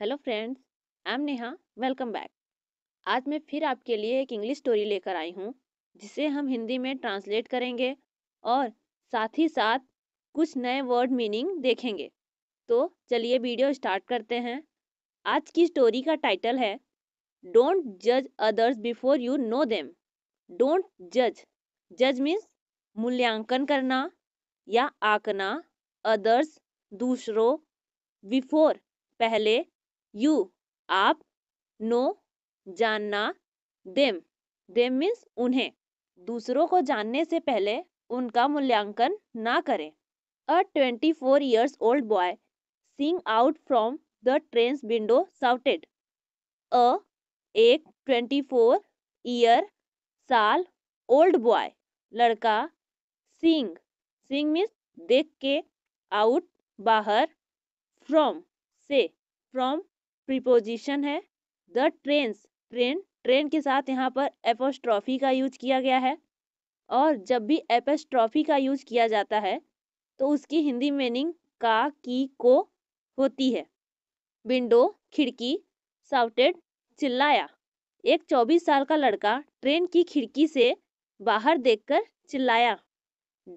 Hello friends I am Neha welcome back आज मैं फिर आपके लिए एक इंग्लिश स्टोरी लेकर आई हूँ जिसे हम हिंदी में ट्रांसलेट करेंगे और साथ ही साथ कुछ नए वर्ड मीनिंग देखेंगे तो चलिए वीडियो स्टार्ट करते हैं आज की स्टोरी का टाइटल है डोंट जज others before you know them don't जज जज मीन्स मूल्यांकन करना या आंकना अदर्स दूसरों बिफोर पहले यू आप नो जानना देम देम मीन्स उन्हें दूसरों को जानने से पहले उनका मूल्यांकन ना करें a twenty four years old boy seeing out from the train window shouted a एक ट्वेंटी फोर ईयर साल ओल्ड बॉय लड़का सिंग सिंग मीन्स देख के आउट बाहर फ्रॉम से फ्रॉम प्रीपोजिशन है द ट्रेन ट्रेन ट्रेन के साथ यहाँ पर एपोस्ट्रॉफी का यूज किया गया है और जब भी एपोस्ट्रॉफी का यूज किया जाता है तो उसकी हिंदी मीनिंग का की को होती है विंडो खिड़की साउटेड चिल्लाया एक 24 साल का लड़का ट्रेन की खिड़की से बाहर देखकर चिल्लाया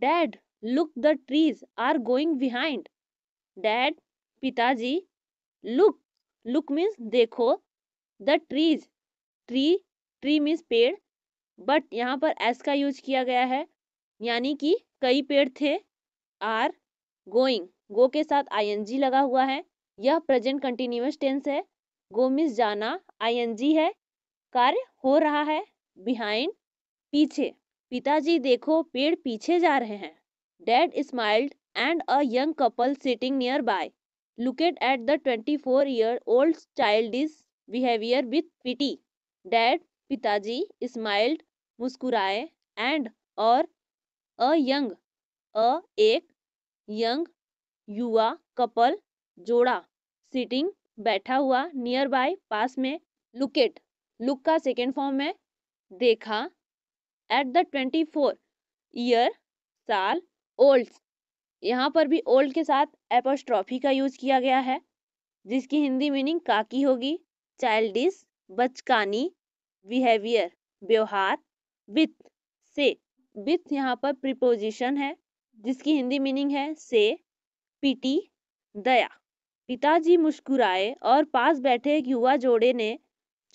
dad look the trees are going behind dad पिताजी लुक लुक मीन्स देखो the trees tree tree means पेड़ बट यहाँ पर एस का यूज किया गया है यानी कि कई पेड़ थे आर गोइंग गो के साथ जी लगा हुआ है यह प्रेजेंट कंटिन्यूस टेंस है गो मीन्स जाना जी है कार्य हो रहा है बिहाइंड पीछे पिताजी देखो पेड़ पीछे जा रहे हैं dad smiled and a young couple sitting nearby Looked at the 24 year old childish behavior with pity. Dad, Pitaji, smiled, मुस्कुराए and और a young, a एक young युवा कपल जोड़ा सिटिंग बैठा हुआ नियर बाय पास में लुकेट लुक का सेकेंड फॉर्म है देखा at the twenty four year साल ओल्ड यहाँ पर भी ओल्ड के साथ एपोस्ट्रॉफी का यूज किया गया है जिसकी हिंदी मीनिंग काकी होगी चाइल्डिस बचकानी बिहेवियर व्यवहार विथ से विथ यहाँ पर प्रिपोजिशन है जिसकी हिंदी मीनिंग है से पीटी दया पिताजी मुस्कुराए और पास बैठे एक युवा जोड़े ने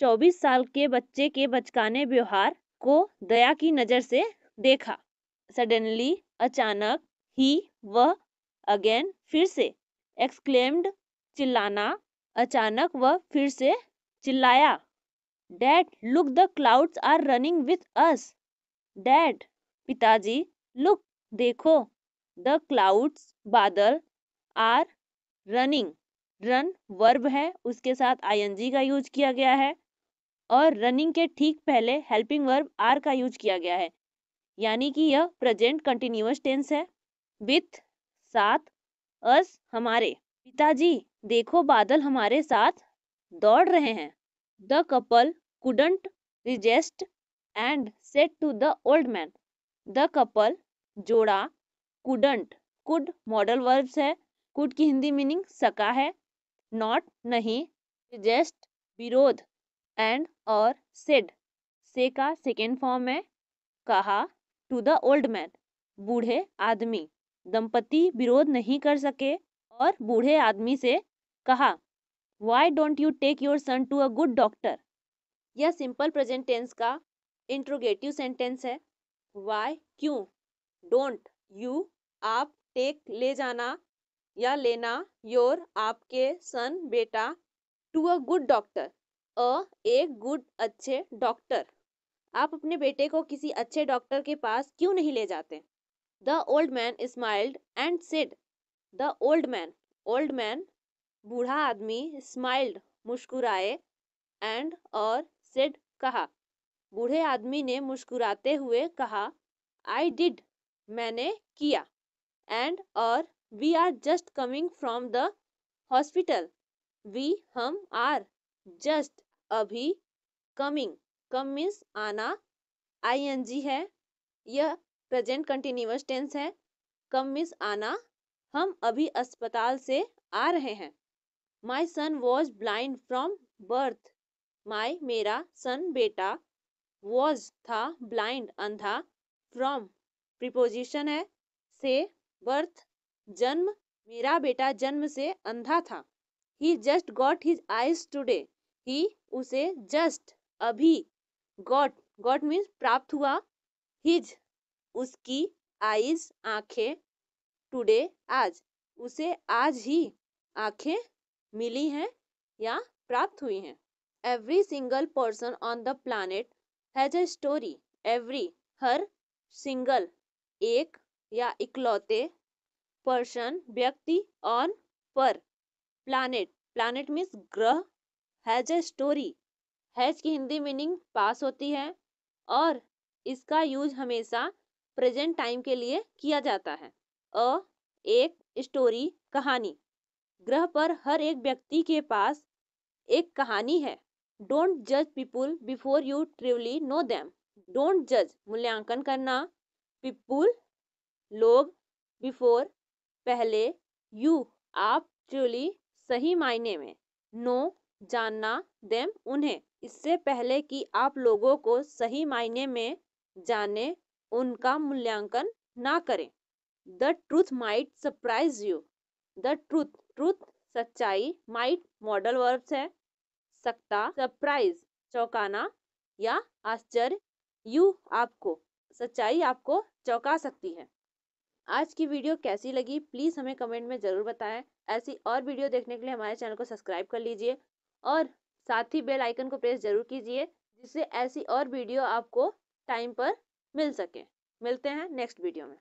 24 साल के बच्चे के बचकाने व्यवहार को दया की नज़र से देखा सडनली अचानक ही वह अगेन फिर से एक्सक्लेम्ड चिल्लाना अचानक वह फिर से चिल्लाया dad look the clouds are running with us dad पिताजी लुक देखो द क्लाउड्स बादल आर रनिंग रन वर्ब है उसके साथ जी का यूज किया गया है और रनिंग के ठीक पहले हेल्पिंग वर्ब आर का यूज किया गया है यानी कि यह प्रेजेंट कंटिन्यूस टेंस है विथ साथ अस हमारे पिताजी देखो बादल हमारे साथ दौड़ रहे हैं the couple couldn't resist and said to the old man the couple जोड़ा कुडंट कुड मॉडल वर्ब्स है कुड की हिंदी मीनिंग सका है नॉट नहीं रिजेस्ट विरोध एंड और सेड से का सेकेंड फॉर्म है कहा टू द ओल्ड मैन बूढ़े आदमी दंपति विरोध नहीं कर सके और बूढ़े आदमी से कहा why don't you take your son to a good doctor यह सिंपल प्रेजेंट टेंस का इंट्रोगेटिव सेंटेंस है वाई क्यों डोंट यू आप टेक ले जाना या लेना योर आपके सन बेटा to a good doctor a एक गुड अच्छे डॉक्टर आप अपने बेटे को किसी अच्छे डॉक्टर के पास क्यों नहीं ले जाते the old man smiled and said the old man old man बूढ़ा आदमी स्माइल्ड मुस्कुराए एंड और सेड कहा बूढ़े आदमी ने मुस्कुराते हुए कहा आई डिड मैंने किया एंड और we are just coming from the hospital we हम आर जस्ट अभी कमिंग कम मीन्स आना आई एन जी है यह प्रेजेंट कंटिन्यूस टेंस है कम मिस आना हम अभी अस्पताल से आ रहे हैं my son was blind from birth my मेरा सन बेटा वॉज था ब्लाइंड अंधा फ्रॉम प्रिपोजिशन है से बर्थ जन्म मेरा बेटा जन्म से अंधा था he just got his eyes today he उसे जस्ट अभी गॉट गॉट मीन्स प्राप्त हुआ हिज उसकी आईज आंखें टुडे आज उसे आज ही आंखें मिली हैं या प्राप्त हुई हैं every single person on the planet has a story every हर सिंगल एक या इकलौते पर्सन व्यक्ति ऑन पर प्लानट प्लानट मीन्स ग्रह हैज ए स्टोरी हैज की हिंदी मीनिंग पास होती है और इसका यूज हमेशा प्रेजेंट टाइम के लिए किया जाता है अ एक स्टोरी कहानी ग्रह पर हर एक व्यक्ति के पास एक कहानी है डोंट जज people before you ट्रिवली know them don't जज मूल्यांकन करना पीपुल लोग बिफोर पहले यू आप ट्रिवली सही मायने में नो जानना देम उन्हें इससे पहले कि आप लोगों को सही मायने में जाने उनका मूल्यांकन ना करें the truth might surprise you the truth truth सच्चाई माइट मॉडल वर्ब्स है सकता सरप्राइज चौंकाना या आश्चर्य यू आपको सच्चाई आपको चौंका सकती है आज की वीडियो कैसी लगी प्लीज़ हमें कमेंट में ज़रूर बताएं ऐसी और वीडियो देखने के लिए हमारे चैनल को सब्सक्राइब कर लीजिए और साथ ही बेल आइकन को प्रेस जरूर कीजिए जिससे ऐसी और वीडियो आपको टाइम पर मिल सके मिलते हैं नेक्स्ट वीडियो में